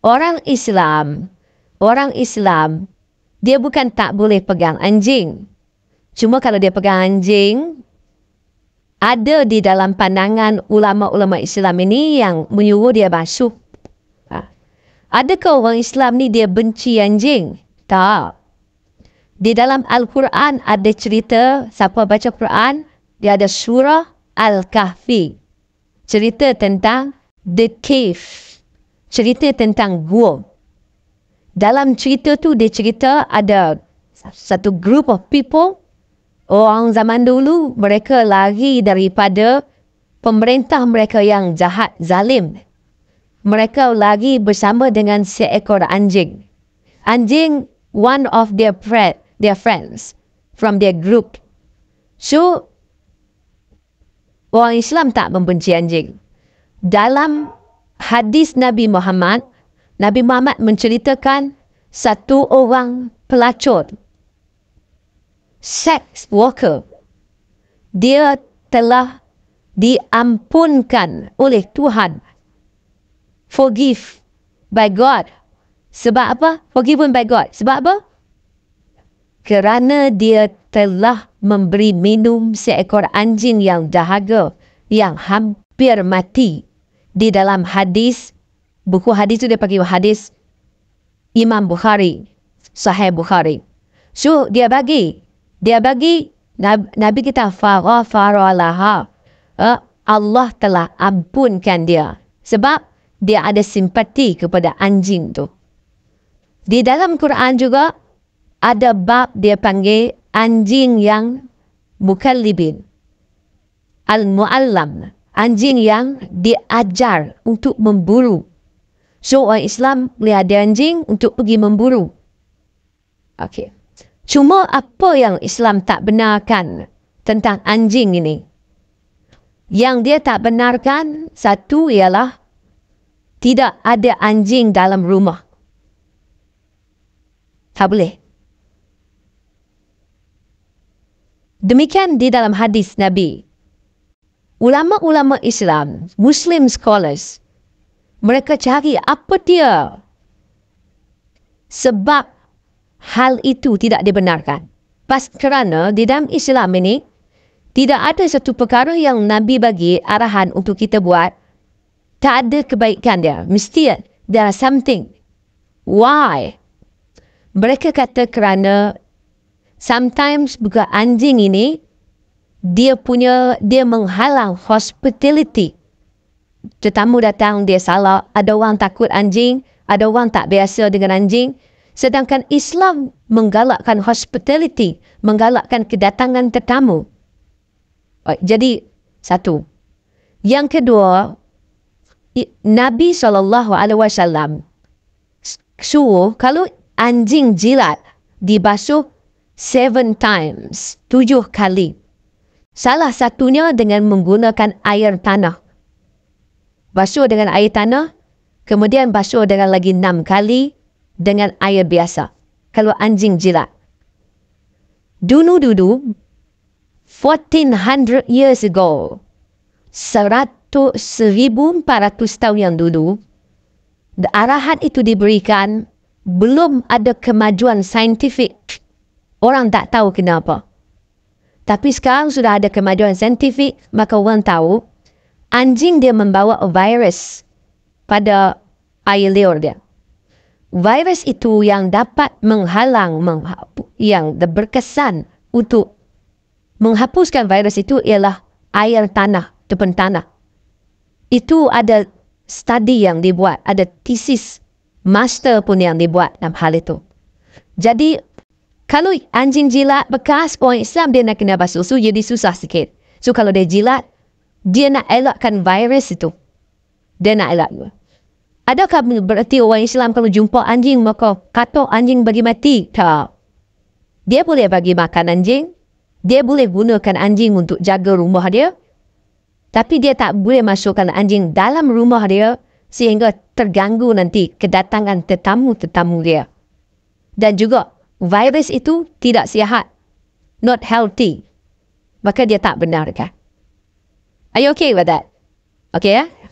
orang Islam, orang Islam, dia bukan tak boleh pegang anjing. Cuma kalau dia pegang anjing, ada di dalam pandangan ulama-ulama Islam ini yang menyuruh dia basuh. Ha. Adakah orang Islam ni dia benci anjing? Tak. Di dalam Al-Quran ada cerita, siapa baca Quran, dia ada surah Al-Kahfi. Cerita tentang The Cave cerita tentang gua. Dalam cerita tu dia cerita ada satu group of people orang zaman dulu mereka lari daripada pemerintah mereka yang jahat zalim. Mereka lari bersama dengan seekor anjing. Anjing one of their pet their friends from their group. So orang Islam tak membenci anjing. Dalam hadis Nabi Muhammad, Nabi Muhammad menceritakan satu orang pelacur, sex worker. Dia telah diampunkan oleh Tuhan. Forgive by God. Sebab apa? Forgiven by God. Sebab apa? Kerana dia telah memberi minum seekor anjing yang dahaga yang hampir mati di dalam hadis buku hadis itu dia pergi hadis Imam Bukhari Sahih Bukhari so dia bagi dia bagi Nabi kita faghfaralaha uh, eh, Allah telah ampunkan dia sebab dia ada simpati kepada anjing tu di dalam Quran juga ada bab dia panggil anjing yang mukallibin al-muallam anjing yang diajar untuk memburu. So orang Islam melihat dia anjing untuk pergi memburu. Okay. Cuma apa yang Islam tak benarkan tentang anjing ini? Yang dia tak benarkan satu ialah tidak ada anjing dalam rumah. Tak boleh. Demikian di dalam hadis Nabi ulama-ulama Islam, Muslim scholars, mereka cari apa dia sebab hal itu tidak dibenarkan. Pas kerana di dalam Islam ini, tidak ada satu perkara yang Nabi bagi arahan untuk kita buat. Tak ada kebaikan dia. Mesti ada are something. Why? Mereka kata kerana sometimes buka anjing ini dia punya dia menghalang hospitality. Tetamu datang dia salah, ada orang takut anjing, ada orang tak biasa dengan anjing. Sedangkan Islam menggalakkan hospitality, menggalakkan kedatangan tetamu. Oh, jadi satu. Yang kedua, Nabi saw suruh kalau anjing jilat dibasuh seven times, tujuh kali. Salah satunya dengan menggunakan air tanah. Basuh dengan air tanah, kemudian basuh dengan lagi enam kali dengan air biasa. Kalau anjing jilat. Dulu-dulu, 1400 years ago, seratus 1400 tahun yang dulu, arahan itu diberikan belum ada kemajuan saintifik. Orang tak tahu kenapa. Tapi sekarang sudah ada kemajuan saintifik, maka orang tahu anjing dia membawa virus pada air liur dia. Virus itu yang dapat menghalang, yang berkesan untuk menghapuskan virus itu ialah air tanah, depan tanah. Itu ada study yang dibuat, ada thesis master pun yang dibuat dalam hal itu. Jadi kalau anjing jilat bekas orang Islam dia nak kena basuh susu jadi susah sikit. So kalau dia jilat, dia nak elakkan virus itu. Dia nak elak. Adakah berarti orang Islam kalau jumpa anjing maka kata anjing bagi mati? Tak. Dia boleh bagi makan anjing. Dia boleh gunakan anjing untuk jaga rumah dia. Tapi dia tak boleh masukkan anjing dalam rumah dia sehingga terganggu nanti kedatangan tetamu-tetamu dia. Dan juga virus itu tidak sihat. Not healthy. Maka dia tak benarkah? Are you okay with that? Okay ya? Yeah?